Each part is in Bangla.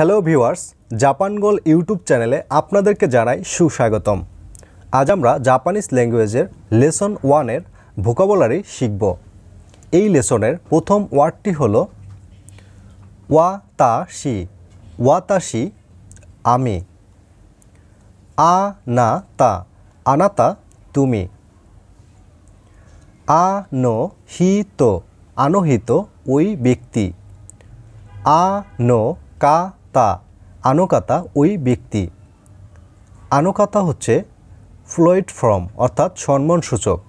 হ্যালো ভিউয়ার্স জাপান গোল ইউটিউব চ্যানেলে আপনাদেরকে জানাই সুস্বাগতম আজ আমরা জাপানিজ ল্যাঙ্গুয়েজের লেসন ওয়ানের ভোকাবলারি শিখব এই লেসনের প্রথম ওয়ার্ডটি হল ওয়া তা শি ওয়া তা শি আমি আ না তা আনাতা তুমি আ নো হি তো আনোহিত ওই ব্যক্তি আ নো কা তা আনোকাতা ওই ব্যক্তি আনোকাতা হচ্ছে ফ্লয়েড ফর্ম অর্থাৎ সূচক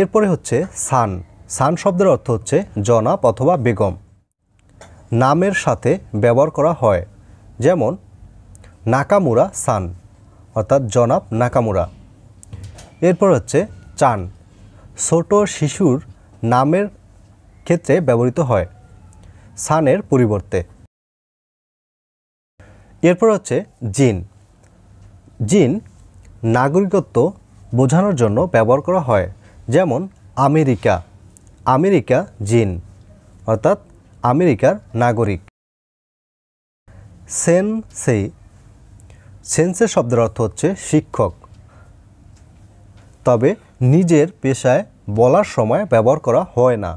এরপরে হচ্ছে সান সান শব্দের অর্থ হচ্ছে জনাব অথবা বেগম নামের সাথে ব্যবহার করা হয় যেমন নাকামুরা সান অর্থাৎ জনাব নাকামুরা এরপর হচ্ছে চান ছোট শিশুর নামের ক্ষেত্রে ব্যবহৃত হয় সানের পরিবর্তে এরপর হচ্ছে জিন জিন নাগরিকত্ব বোঝানোর জন্য ব্যবহার করা হয় যেমন আমেরিকা আমেরিকা জিন অর্থাৎ আমেরিকার নাগরিক সেনসেই সেন্সে শব্দের অর্থ হচ্ছে শিক্ষক তবে নিজের পেশায় বলার সময় ব্যবহার করা হয় না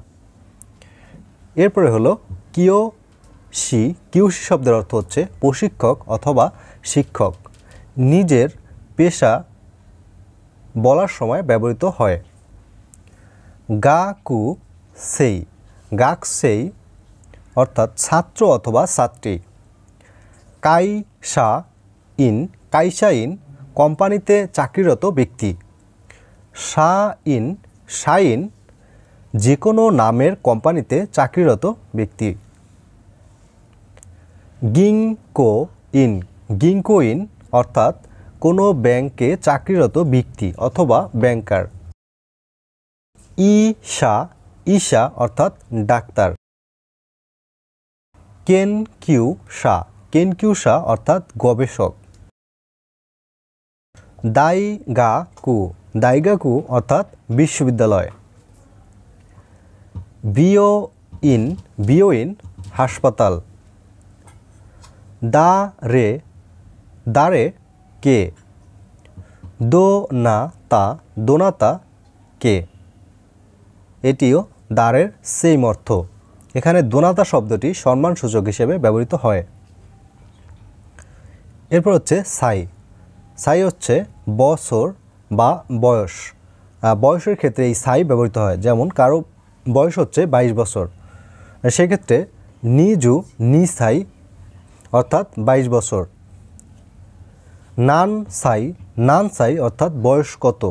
এরপরে হলো কিও সি কিউসি শব্দের অর্থ হচ্ছে প্রশিক্ষক অথবা শিক্ষক নিজের পেশা বলার সময় ব্যবহৃত হয় গা কু সেই গাক সেই অর্থাৎ ছাত্র অথবা ছাত্রী কাইসা ইন কাইসা ইন কোম্পানিতে চাকরিরত ব্যক্তি সা ইন সাইন যে কোনো নামের কোম্পানিতে চাকরিরত ব্যক্তি গিংকো ইন গিংকো ইন অর্থাৎ কোনো ব্যাংকে চাকরিরত ব্যক্তি অথবা ব্যাংকার ঈশা ইশা অর্থাৎ ডাক্তার কেন কিউ শাহ কেন কিউ শাহ অর্থাৎ গবেষক দাইগাকু দাইগাকু অর্থাৎ বিশ্ববিদ্যালয় বিও ইন বিও ইন হাসপাতাল দা রে দারে কে দো না তা দোনাতা কে এটিও দ্বারের সেম অর্থ এখানে দোনাতা শব্দটি সম্মান সূচক হিসেবে ব্যবহৃত হয় এরপর হচ্ছে সাই সাই হচ্ছে বছর বা বয়স বয়সের ক্ষেত্রে এই সাই ব্যবহৃত হয় যেমন কারো বয়স হচ্ছে ২২ বছর সেক্ষেত্রে নিজু নিসাই অর্থাৎ ২২ বছর নান সাই নান সাই অর্থাৎ বয়স কত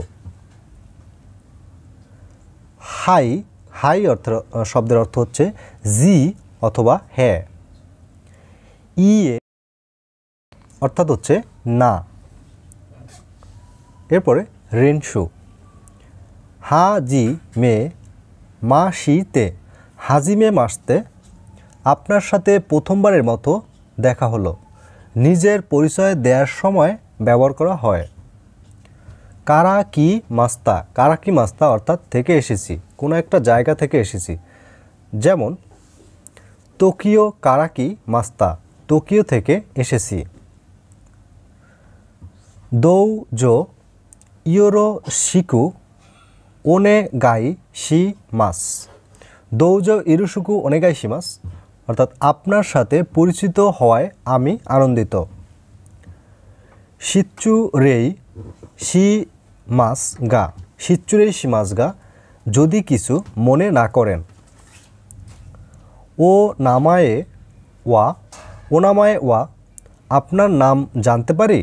হাই হাই অর্থ শব্দের অর্থ হচ্ছে জি অথবা হে ই অর্থাৎ হচ্ছে না এরপরে রেনশু হা জি মে মা শীতে হাজিমে মাসতে আপনার সাথে প্রথমবারের মতো দেখা হলো নিজের পরিচয় দেওয়ার সময় ব্যবহার করা হয় কারা কি মাস্তা কারা কি মাস্তা অর্থাৎ থেকে এসেছি কোনো একটা জায়গা থেকে এসেছি যেমন টোকিও কারাকি মাস্তা টোকিও থেকে এসেছি দৌ জো ইয়োরো শিকু ওনে গাই শি মাস দৌজ ইরুসুকু ওনে গাই সি মাস অর্থাৎ আপনার সাথে পরিচিত হওয়ায় আমি আনন্দিত শিচু রেই শি মাস গা শিচু রেই সি মাস গা যদি কিছু মনে না করেন ও নামায়ে ওয়া ও নামায়ে ওয়া আপনার নাম জানতে পারি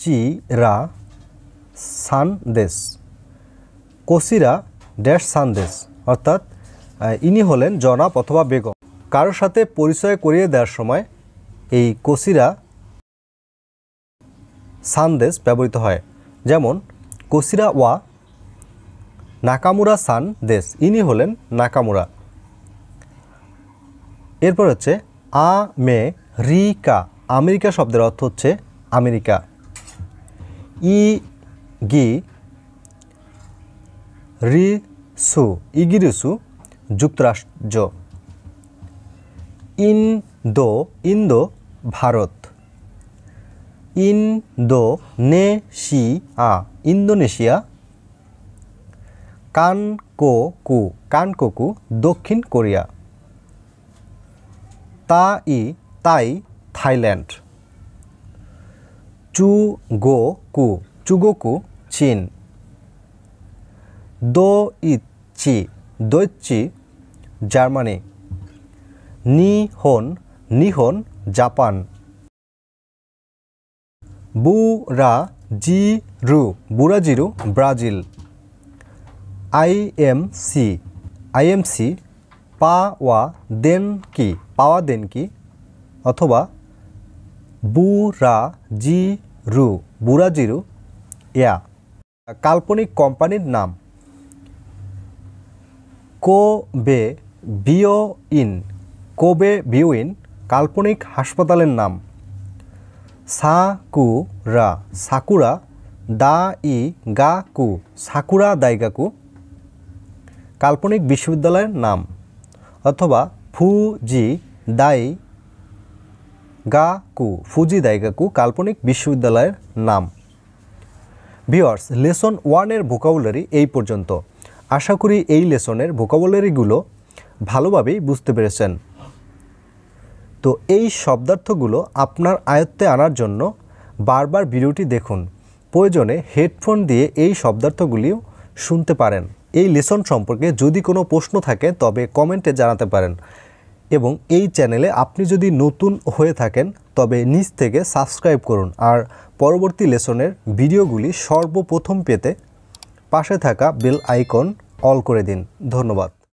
চি রা সানদেশ কোসিরা ড্যাশ সানদেশ অর্থাৎ ইনি হলেন জনাব অথবা বেগম কারোর সাথে পরিচয় করিয়ে দেওয়ার সময় এই কোসিরা সানদেশ ব্যবহৃত হয় যেমন কোসিরা ওয়া নাকামুরা সান দেশ ইনি হলেন নাকামুরা এরপর হচ্ছে আ মে রিকা আমেরিকা শব্দের অর্থ হচ্ছে আমেরিকা ই গি রিসু ইগিরিসু যুক্তরাষ্ট্র ইন দো ইন্দো ভারত ইন দো ইন্দোনেশিয়া কান কো কু দক্ষিণ কোরিয়া তাই তাই থাইল্যান্ড কু চুগোকু চিন দো ইচ্ছি দৈচ্ছি জার্মানি নিহন নিহন জাপান বুরা জি রু বুরাজিরু ব্রাজিল আইএমসি আইএমসি পাওয়া দেন কি পাওয়া দেন কি অথবা বুরা জি রু বুরাজিরু ইয়া কাল্পনিক কোম্পানির নাম কোবে বিও ইন কোবে বিউইন কাল্পনিক হাসপাতালের নাম সাকুরা সাকুরা দা ই গা কু সাকুরা দাইগাকু কাল্পনিক বিশ্ববিদ্যালয়ের নাম অথবা ফুজি দাই গা কু ফুজি দাইগাকু কাল্পনিক বিশ্ববিদ্যালয়ের নাম ভিওয়ার্স লেসন ওয়ানের ভোকাবুলারি এই পর্যন্ত আশা করি এই লেসনের ভোকাবুলারিগুলো ভালোভাবেই বুঝতে পেরেছেন তো এই শব্দার্থগুলো আপনার আয়ত্তে আনার জন্য বারবার ভিডিওটি দেখুন প্রয়োজনে হেডফোন দিয়ে এই শব্দার্থগুলিও শুনতে পারেন এই লেসন সম্পর্কে যদি কোনো প্রশ্ন থাকে তবে কমেন্টে জানাতে পারেন এবং এই চ্যানেলে আপনি যদি নতুন হয়ে থাকেন তবে নিজ থেকে সাবস্ক্রাইব করুন আর পরবর্তী লেসনের ভিডিওগুলি সর্বপ্রথম পেতে পাশে থাকা বেল আইকন অল করে দিন ধন্যবাদ